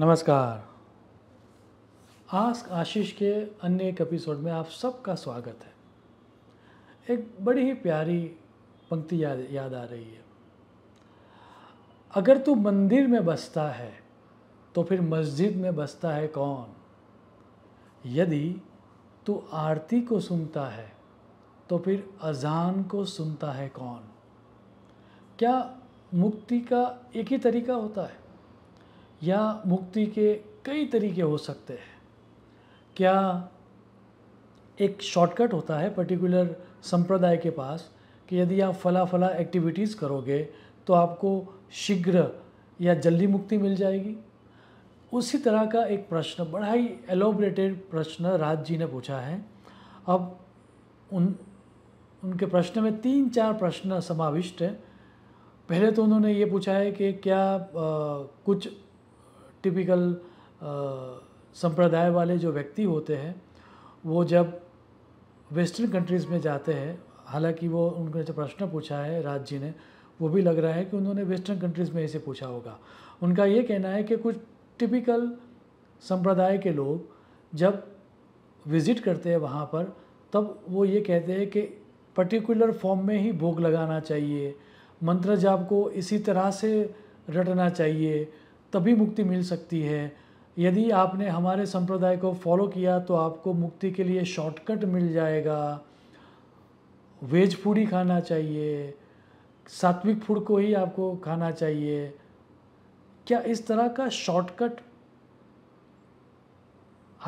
नमस्कार आस्क आशीष के अन्य एक एपिसोड में आप सबका स्वागत है एक बड़ी ही प्यारी पंक्ति याद याद आ रही है अगर तू मंदिर में बसता है तो फिर मस्जिद में बसता है कौन यदि तू आरती को सुनता है तो फिर अजान को सुनता है कौन क्या मुक्ति का एक ही तरीका होता है या मुक्ति के कई तरीके हो सकते हैं क्या एक शॉर्टकट होता है पर्टिकुलर संप्रदाय के पास कि यदि आप फला फला एक्टिविटीज़ करोगे तो आपको शीघ्र या जल्दी मुक्ति मिल जाएगी उसी तरह का एक प्रश्न बड़ा ही एलोबरेटेड प्रश्न राज जी ने पूछा है अब उन उनके प्रश्न में तीन चार प्रश्न समाविष्ट हैं पहले तो उन्होंने ये पूछा है कि क्या आ, कुछ टिपिकल संप्रदाय वाले जो व्यक्ति होते हैं वो जब वेस्टर्न कंट्रीज़ में जाते हैं हालांकि वो उनका जो प्रश्न पूछा है राज जी ने वो भी लग रहा है कि उन्होंने वेस्टर्न कंट्रीज़ में इसे पूछा होगा उनका ये कहना है कि कुछ टिपिकल संप्रदाय के लोग जब विज़िट करते हैं वहाँ पर तब वो ये कहते हैं कि पर्टिकुलर फॉर्म में ही भोग लगाना चाहिए मंत्र जाप को इसी तरह से रटना चाहिए तभी मुक्ति मिल सकती है यदि आपने हमारे संप्रदाय को फॉलो किया तो आपको मुक्ति के लिए शॉर्टकट मिल जाएगा वेज फूड ही खाना चाहिए सात्विक फूड को ही आपको खाना चाहिए क्या इस तरह का शॉर्टकट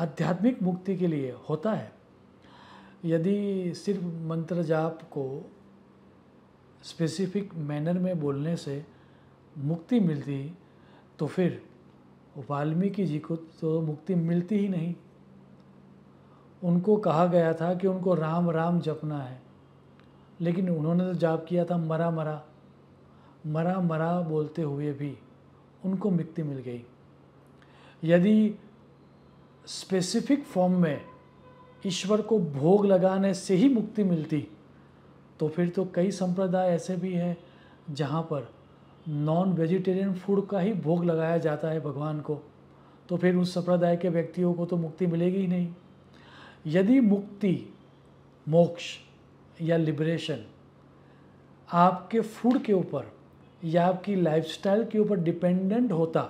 आध्यात्मिक मुक्ति के लिए होता है यदि सिर्फ मंत्र जाप को स्पेसिफिक मैनर में बोलने से मुक्ति मिलती तो फिर वाल्मीकि जी को तो मुक्ति मिलती ही नहीं उनको कहा गया था कि उनको राम राम जपना है लेकिन उन्होंने तो जाप किया था मरा मरा मरा मरा बोलते हुए भी उनको मुक्ति मिल गई यदि स्पेसिफिक फॉर्म में ईश्वर को भोग लगाने से ही मुक्ति मिलती तो फिर तो कई संप्रदाय ऐसे भी हैं जहाँ पर नॉन वेजिटेरियन फूड का ही भोग लगाया जाता है भगवान को तो फिर उस संप्रदाय के व्यक्तियों को तो मुक्ति मिलेगी ही नहीं यदि मुक्ति मोक्ष या लिबरेशन आपके फूड के ऊपर या आपकी लाइफस्टाइल के ऊपर डिपेंडेंट होता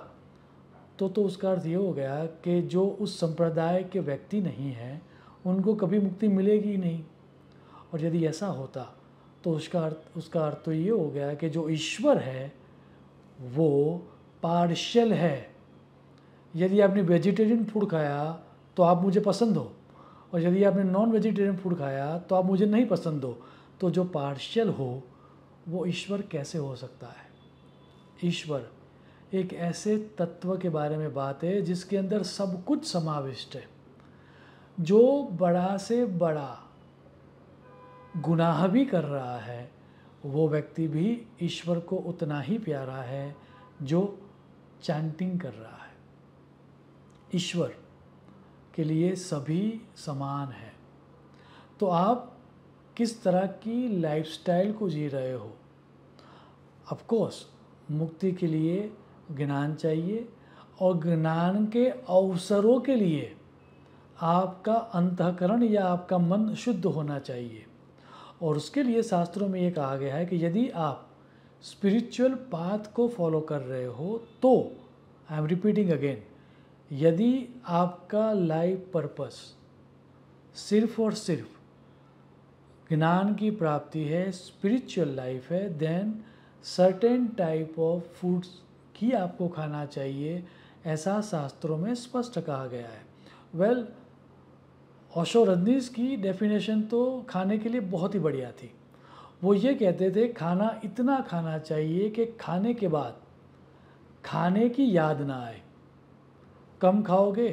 तो तो उसका अर्थ ये हो गया कि जो उस संप्रदाय के व्यक्ति नहीं हैं उनको कभी मुक्ति मिलेगी ही नहीं और यदि ऐसा होता तो उसका अर्थ उसका अर्थ तो ये हो गया कि जो ईश्वर है वो पार्शियल है यदि आपने वेजिटेरियन फूड खाया तो आप मुझे पसंद हो और यदि आपने नॉन वेजिटेरियन फूड खाया तो आप मुझे नहीं पसंद हो तो जो पार्शियल हो वो ईश्वर कैसे हो सकता है ईश्वर एक ऐसे तत्व के बारे में बात है जिसके अंदर सब कुछ समाविष्ट है जो बड़ा से बड़ा गुनाह भी कर रहा है वो व्यक्ति भी ईश्वर को उतना ही प्यारा है जो चैंटिंग कर रहा है ईश्वर के लिए सभी समान है तो आप किस तरह की लाइफस्टाइल को जी रहे हो कोर्स मुक्ति के लिए ज्ञान चाहिए और ज्ञान के अवसरों के लिए आपका अंतकरण या आपका मन शुद्ध होना चाहिए और उसके लिए शास्त्रों में ये कहा गया है कि यदि आप स्पिरिचुअल पाथ को फॉलो कर रहे हो तो आई एम रिपीटिंग अगेन यदि आपका लाइफ पर्पस सिर्फ और सिर्फ ज्ञान की प्राप्ति है स्पिरिचुअल लाइफ है then certain type of foods की आपको खाना चाहिए ऐसा शास्त्रों में स्पष्ट कहा गया है वेल well, ओशो रजनीश की डेफिनेशन तो खाने के लिए बहुत ही बढ़िया थी वो ये कहते थे खाना इतना खाना चाहिए कि खाने के बाद खाने की याद ना आए कम खाओगे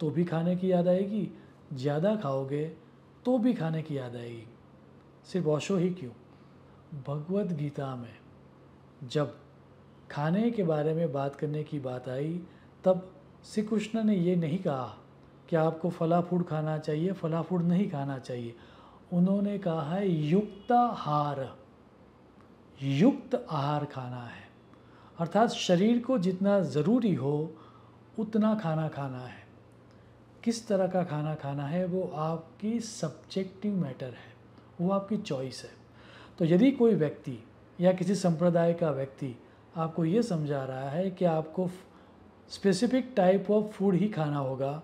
तो भी खाने की याद आएगी ज़्यादा खाओगे तो भी खाने की याद आएगी सिर्फ ओशो ही क्यों भगवत गीता में जब खाने के बारे में बात करने की बात आई तब श्री कृष्ण ने ये नहीं कहा कि आपको फला फूड खाना चाहिए फला फूड नहीं खाना चाहिए उन्होंने कहा है युक्त आहार युक्त आहार खाना है अर्थात शरीर को जितना ज़रूरी हो उतना खाना खाना है किस तरह का खाना खाना है वो आपकी सब्जेक्टिव मैटर है वो आपकी चॉइस है तो यदि कोई व्यक्ति या किसी संप्रदाय का व्यक्ति आपको ये समझा रहा है कि आपको स्पेसिफिक टाइप ऑफ फूड ही खाना होगा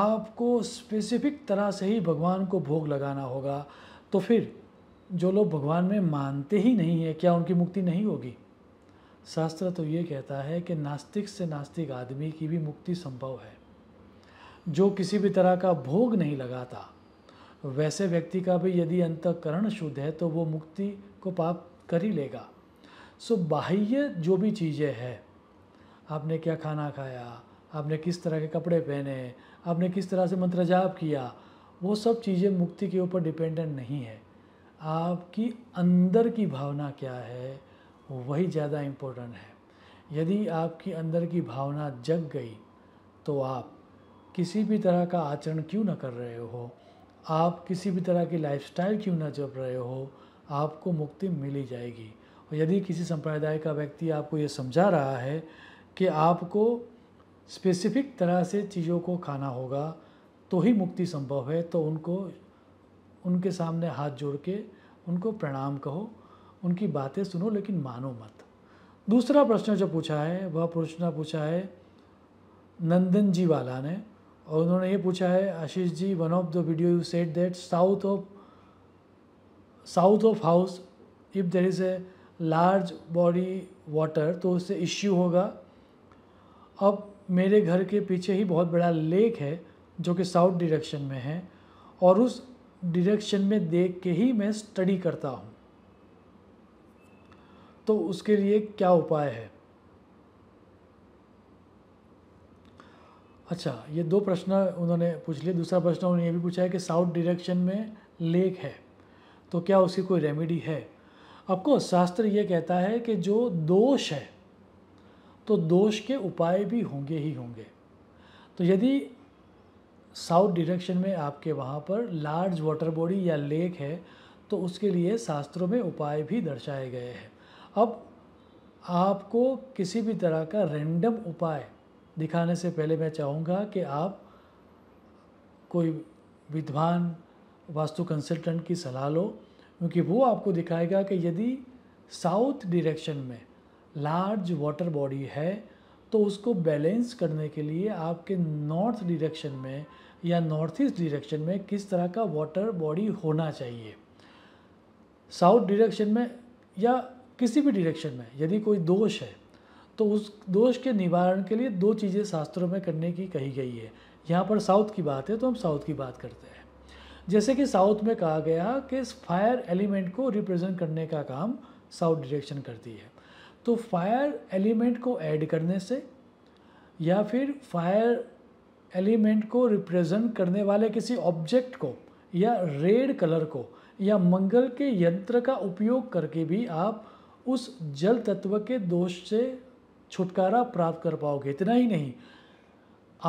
आपको स्पेसिफिक तरह से ही भगवान को भोग लगाना होगा तो फिर जो लोग भगवान में मानते ही नहीं है क्या उनकी मुक्ति नहीं होगी शास्त्र तो ये कहता है कि नास्तिक से नास्तिक आदमी की भी मुक्ति संभव है जो किसी भी तरह का भोग नहीं लगाता वैसे व्यक्ति का भी यदि अंतकरण शुद्ध है तो वो मुक्ति को पाप कर ही लेगा सो बाह्य जो भी चीज़ें हैं आपने क्या खाना खाया आपने किस तरह के कपड़े पहने आपने किस तरह से मंत्र जाप किया वो सब चीज़ें मुक्ति के ऊपर डिपेंडेंट नहीं है आपकी अंदर की भावना क्या है वही ज़्यादा इम्पोर्टेंट है यदि आपकी अंदर की भावना जग गई तो आप किसी भी तरह का आचरण क्यों ना कर रहे हो आप किसी भी तरह की लाइफस्टाइल क्यों ना जप रहे हो आपको मुक्ति मिली जाएगी और यदि किसी संप्रदाय का व्यक्ति आपको ये समझा रहा है कि आपको स्पेसिफिक तरह से चीज़ों को खाना होगा तो ही मुक्ति संभव है तो उनको उनके सामने हाथ जोड़ के उनको प्रणाम कहो उनकी बातें सुनो लेकिन मानो मत दूसरा प्रश्न जो पूछा है वह प्रश्न पूछा है नंदन जी वाला ने और उन्होंने ये पूछा है Ashish ji one of the video you said that south of south of house if there is a large body water तो उससे इश्यू होगा अब मेरे घर के पीछे ही बहुत बड़ा लेक है जो कि साउथ डिरेक्शन में है और उस डिरेक्शन में देख के ही मैं स्टडी करता हूँ तो उसके लिए क्या उपाय है अच्छा ये दो प्रश्न उन्होंने पूछ लिए दूसरा प्रश्न उन्होंने ये भी पूछा है कि साउथ डिरेक्शन में लेक है तो क्या उसकी कोई रेमेडी है आपको शास्त्र ये कहता है कि जो दोष है तो दोष के उपाय भी होंगे ही होंगे तो यदि साउथ डिरेक्शन में आपके वहाँ पर लार्ज वाटर बॉडी या लेक है तो उसके लिए शास्त्रों में उपाय भी दर्शाए गए हैं अब आपको किसी भी तरह का रैंडम उपाय दिखाने से पहले मैं चाहूँगा कि आप कोई विद्वान वास्तु कंसल्टेंट की सलाह लो क्योंकि वो आपको दिखाएगा कि यदि साउथ डायरेक्शन में लार्ज वाटर बॉडी है तो उसको बैलेंस करने के लिए आपके नॉर्थ डिरेक्शन में या नॉर्थ ईस्ट डिरेक्शन में किस तरह का वाटर बॉडी होना चाहिए साउथ डिरेक्शन में या किसी भी डिरेक्शन में यदि कोई दोष है तो उस दोष के निवारण के लिए दो चीज़ें शास्त्रों में करने की कही गई है यहाँ पर साउथ की बात है तो हम साउथ की बात करते हैं जैसे कि साउथ में कहा गया कि इस फायर एलिमेंट को रिप्रेजेंट करने का काम साउथ डिरेक्शन करती है तो फायर एलिमेंट को ऐड करने से या फिर फायर एलिमेंट को रिप्रेजेंट करने वाले किसी ऑब्जेक्ट को या रेड कलर को या मंगल के यंत्र का उपयोग करके भी आप उस जल तत्व के दोष से छुटकारा प्राप्त कर पाओगे इतना ही नहीं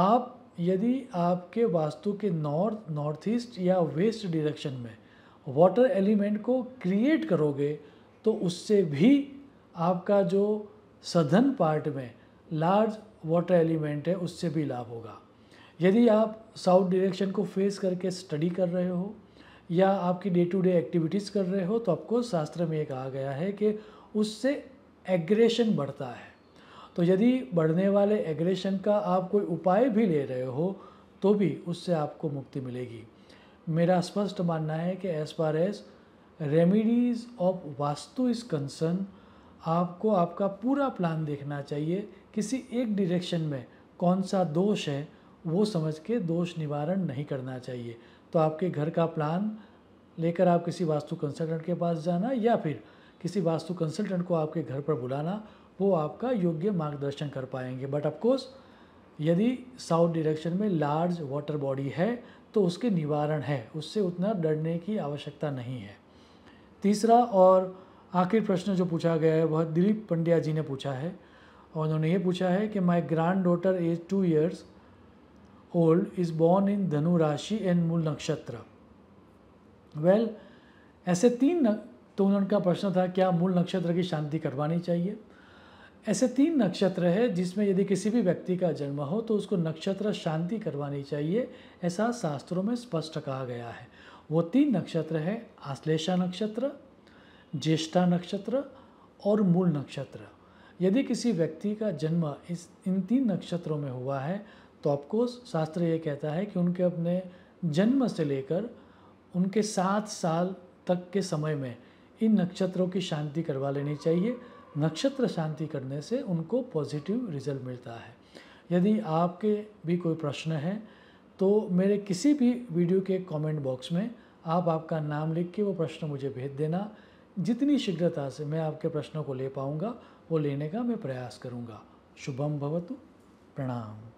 आप यदि आपके वास्तु के नॉर्थ नॉर्थ ईस्ट या वेस्ट डायरेक्शन में वाटर एलिमेंट को क्रिएट करोगे तो उससे भी आपका जो सधन पार्ट में लार्ज वाटर एलिमेंट है उससे भी लाभ होगा यदि आप साउथ डायरेक्शन को फेस करके स्टडी कर रहे हो या आपकी डे टू डे एक्टिविटीज़ कर रहे हो तो आपको शास्त्र में ये कहा गया है कि उससे एग्रेशन बढ़ता है तो यदि बढ़ने वाले एग्रेशन का आप कोई उपाय भी ले रहे हो तो भी उससे आपको मुक्ति मिलेगी मेरा स्पष्ट मानना है कि as far as remedies of vastu is concern आपको आपका पूरा प्लान देखना चाहिए किसी एक डिरेक्शन में कौन सा दोष है वो समझ के दोष निवारण नहीं करना चाहिए तो आपके घर का प्लान लेकर आप किसी वास्तु कंसल्टेंट के पास जाना या फिर किसी वास्तु कंसल्टेंट को आपके घर पर बुलाना वो आपका योग्य मार्गदर्शन कर पाएंगे बट ऑफकोर्स यदि साउथ डिरेक्शन में लार्ज वाटर बॉडी है तो उसके निवारण है उससे उतना डरने की आवश्यकता नहीं है तीसरा और आखिर प्रश्न जो पूछा गया है वह दिलीप पंड्या जी ने पूछा है और उन्होंने ये पूछा है कि my granddaughter age two years old is born in धनु राशि एंड मूल नक्षत्र वेल ऐसे तीन न... तो उनका प्रश्न था क्या मूल नक्षत्र की शांति करवानी चाहिए ऐसे तीन नक्षत्र है जिसमें यदि किसी भी व्यक्ति का जन्म हो तो उसको नक्षत्र शांति करवानी चाहिए ऐसा शास्त्रों में स्पष्ट कहा गया है वो तीन नक्षत्र है आश्लेषा नक्षत्र ज्येष्ठा नक्षत्र और मूल नक्षत्र यदि किसी व्यक्ति का जन्म इस इन तीन नक्षत्रों में हुआ है तो आपको शास्त्र ये कहता है कि उनके अपने जन्म से लेकर उनके सात साल तक के समय में इन नक्षत्रों की शांति करवा लेनी चाहिए नक्षत्र शांति करने से उनको पॉजिटिव रिजल्ट मिलता है यदि आपके भी कोई प्रश्न है तो मेरे किसी भी वीडियो के कमेंट बॉक्स में आप आपका नाम लिख के वो प्रश्न मुझे भेज देना जितनी शीघ्रता से मैं आपके प्रश्नों को ले पाऊँगा वो लेने का मैं प्रयास करूँगा शुभम भवतु प्रणाम